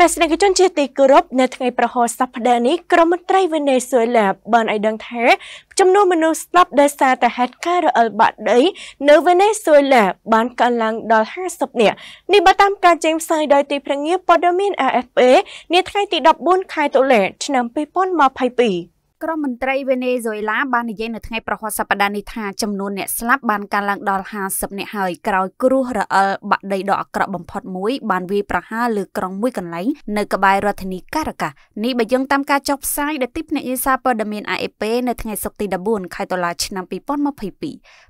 ទស្សនិកជនជាទីគោរពនៅថ្ងៃប្រហោះសប្តាហ៍នេះក្រមមន្ត្រីវេណេស៊ុយឡាបានឲ្យដឹងថា ចំនួនមនុស្សស្លាប់ដោយសារតែហេតុការណ៍រអិលបាក់ដី នៅវេណេស៊ុយឡាបានកើនឡើងដល់50នាក់នេះបើតាមការចេញផ្សាយដោយទីភ្នាក់ងារព័ត៌មាន AFP នាថ្ងៃទី14ខែតុលាឆ្នាំ2022ក្រមមន្ត្រីវេណេស៊ុយឡាបាននិយាយនៅថ្ងៃប្រហ័សសប្តាហ៍នេះថាចំនួនអ្នកស្លាប់បានកើនឡើងដល់50អ្នកហើយក្រោយគ្រោះរអិលបាក់ដីដ៏អាក្រក់បំផុតមួយបានវាយប្រហារលើក្រុងមួយកន្លែងនៅក្បែររដ្ឋធានីការ៉ាកាសនេះបើយើងតាមការចុះផ្សាយដែលទីភ្នាក់ងារសារព័ត៌មាន AFP នៅថ្ងៃសុក្រទី14ខែតុលាឆ្នាំ2022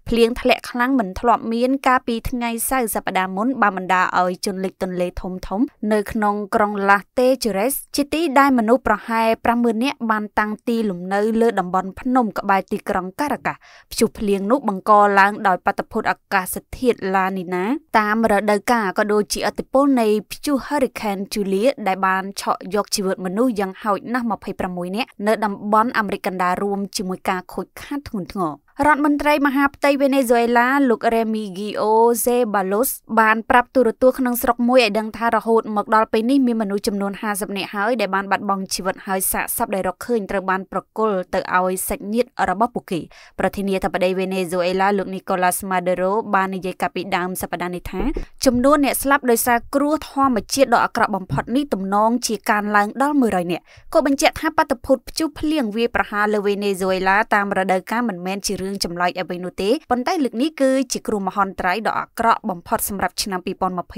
ភ្លៀងធ្លាក់ខ្លាំងមិនធ្លាប់មានកាលពីថ្ងៃសៅរ៍សប្តាហ៍មុនបានបណ្តាលឲ្យជន់លិចទន្លេធំធំ នៅក្នុងក្រុងឡាស់តេជេរេសជាទីដែលមនុស្សប្រហែល50000នាក់បានតាំងទីលំនៅលើតំបន់ភ្នំក្បែរទីក្រុងការ៉ាកាសព្យុះភ្លៀងនោះបង្កឡើងដោយបាតុភូតអាកាសធាតុឡានីណាតាមរដូវកាលក៏ដូចជាឥទ្ធិពលនៃព្យុះ Hurricane Julia ដែលបានឆក់យកជីវិតមនុស្សយ៉ាងហោចណាស់26នាក់នៅតំបន់អាមេរិកកណ្ដាលរួមជាមួយការខូចខាតធ្ងន់ធ្ងររដ្ឋមន្ត្រីមហាផ្ទៃវេណេស៊ុយអេឡាលោករេមីហ្គីអូសេបាឡូសបានប្រាប់ទូរទស្សន៍ក្នុងស្រុកមួយឲ្យដឹងថារហូតមកដល់ពេលនេះមានមនុស្សចំនួន50នាក់ហើយដែលបានបាត់បង់ជីវិតហើយសាកសពដែលរកឃើញត្រូវបានប្រគល់ទៅឲ្យសាច់ញាតិរបស់ពួកគេប្រធានាធិបតីវេណេស៊ុយអេឡាលោកនីកូឡាសម៉ាដេរ៉ូបាននិយាយកាលពីដើមសប្តាហ៍នេះថាចំនួនអ្នកស្លាប់ដោយសារគ្រោះធម្មជាតិដ៏អាក្រក់បំផុតនេះទំនងជាកើនឡើងដល់100នាក់ក៏បញ្ជាក់ថាបាតុភូតព្យុះភ្លៀងវាប្រហារលើវេណេស៊ុយអេឡាតាមរដូវកាលមិនមែនជារឿងរឿងចម្លែកអ្វីនោះទេប៉ុន្តែលើកនេះគឺជាគ្រោះមហន្តរាយដ៏អាក្រក់បំផុតសម្រាប់ឆ្នាំ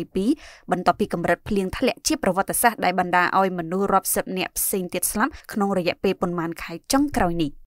2022បន្ទាប់ពីកម្រិតភ្លៀងធ្លាក់ជាប្រវត្តិសាស្ត្រដែលបណ្ដាលឲ្យមនុស្សរាប់សិបនាក់ផ្សេងទៀតស្លាប់ក្នុងរយៈពេលប៉ុន្មានខែចុងក្រោយនេះ